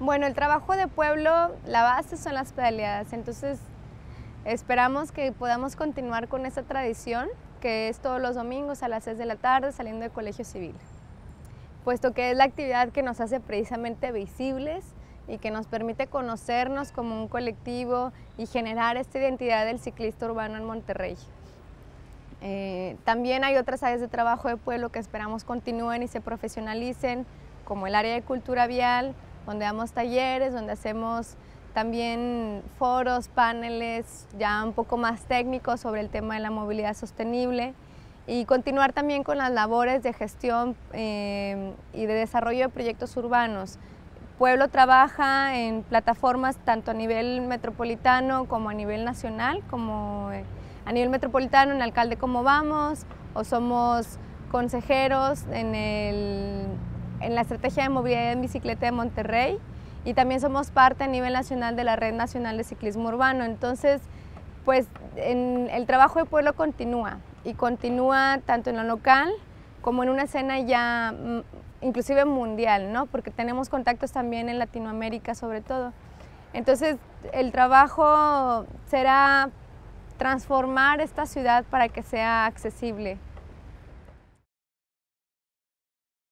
Bueno, el trabajo de pueblo, la base son las pedaleadas, entonces esperamos que podamos continuar con esa tradición que es todos los domingos a las 6 de la tarde saliendo del Colegio Civil, puesto que es la actividad que nos hace precisamente visibles y que nos permite conocernos como un colectivo y generar esta identidad del ciclista urbano en Monterrey. Eh, también hay otras áreas de trabajo de pueblo que esperamos continúen y se profesionalicen, como el área de cultura vial, donde damos talleres, donde hacemos también foros, paneles ya un poco más técnicos sobre el tema de la movilidad sostenible y continuar también con las labores de gestión eh, y de desarrollo de proyectos urbanos. Pueblo trabaja en plataformas tanto a nivel metropolitano como a nivel nacional, como eh, a nivel metropolitano en Alcalde Cómo Vamos, o somos consejeros en el la Estrategia de Movilidad en Bicicleta de Monterrey y también somos parte a nivel nacional de la Red Nacional de Ciclismo Urbano. Entonces, pues el trabajo de pueblo continúa y continúa tanto en lo local como en una escena ya mm, inclusive mundial, ¿no? Porque tenemos contactos también en Latinoamérica sobre todo. Entonces, el trabajo será transformar esta ciudad para que sea accesible.